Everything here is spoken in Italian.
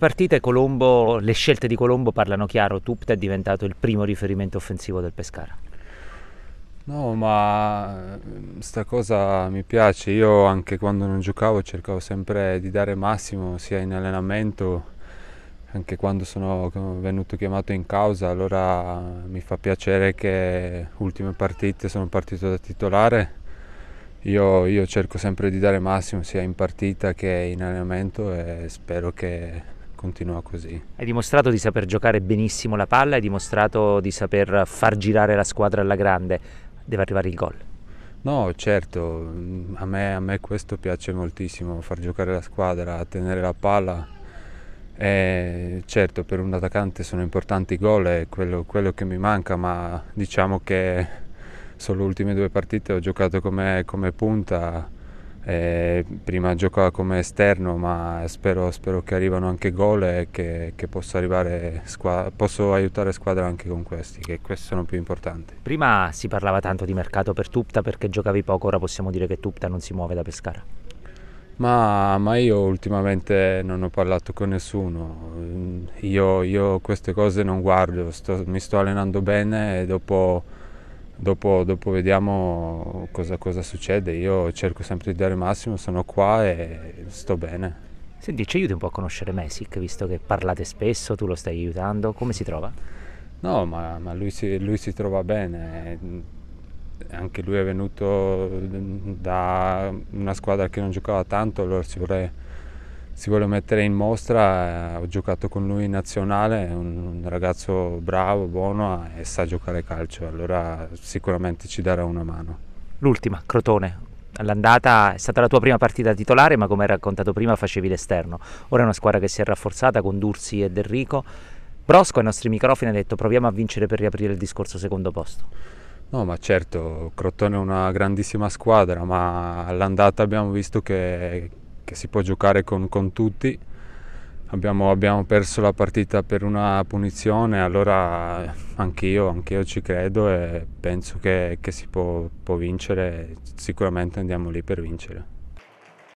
partite Colombo, le scelte di Colombo parlano chiaro, Tupt è diventato il primo riferimento offensivo del Pescara. No, ma ehm, sta cosa mi piace, io anche quando non giocavo cercavo sempre di dare massimo sia in allenamento anche quando sono venuto chiamato in causa, allora mi fa piacere che ultime partite sono partito da titolare. Io, io cerco sempre di dare massimo sia in partita che in allenamento e spero che continua così. Hai dimostrato di saper giocare benissimo la palla, hai dimostrato di saper far girare la squadra alla grande, deve arrivare il gol. No, certo, a me, a me questo piace moltissimo, far giocare la squadra, tenere la palla. E eh, certo, per un attaccante sono importanti i gol, è quello, quello che mi manca, ma diciamo che solo le ultime due partite ho giocato come, come punta eh, prima giocava come esterno ma spero, spero che arrivano anche gol e che, che posso, squadra, posso, aiutare squadra anche con questi che questi sono più importanti prima si parlava tanto di mercato per Tupta perché giocavi poco ora possiamo dire che Tupta non si muove da Pescara ma, ma io ultimamente non ho parlato con nessuno io, io queste cose non guardo sto, mi sto allenando bene e dopo Dopo, dopo, vediamo cosa, cosa, succede. Io cerco sempre di dare il massimo, sono qua e sto bene. Senti, ci aiuti un po' a conoscere Messic, visto che parlate spesso, tu lo stai aiutando, come si trova? No, ma, ma lui, si, lui, si, trova bene. Anche lui è venuto da una squadra che non giocava tanto, allora ci vorrei si vuole mettere in mostra, eh, ho giocato con lui in nazionale, è un, ragazzo bravo, buono eh, e sa giocare calcio, allora sicuramente ci darà una mano. L'ultima, Crotone. All'andata è stata la tua prima partita titolare, ma come hai raccontato prima facevi l'esterno. Ora è una squadra che si è rafforzata con Dursi ed Enrico. Brosco ai nostri microfoni ha detto proviamo a vincere per riaprire il discorso secondo posto. No, ma certo, Crotone è una grandissima squadra, ma all'andata abbiamo visto che, che si può giocare con, con tutti. Abbiamo, abbiamo, perso la partita per una punizione, allora anch'io, anch'io ci credo e penso che, che si può, può vincere, sicuramente andiamo lì per vincere.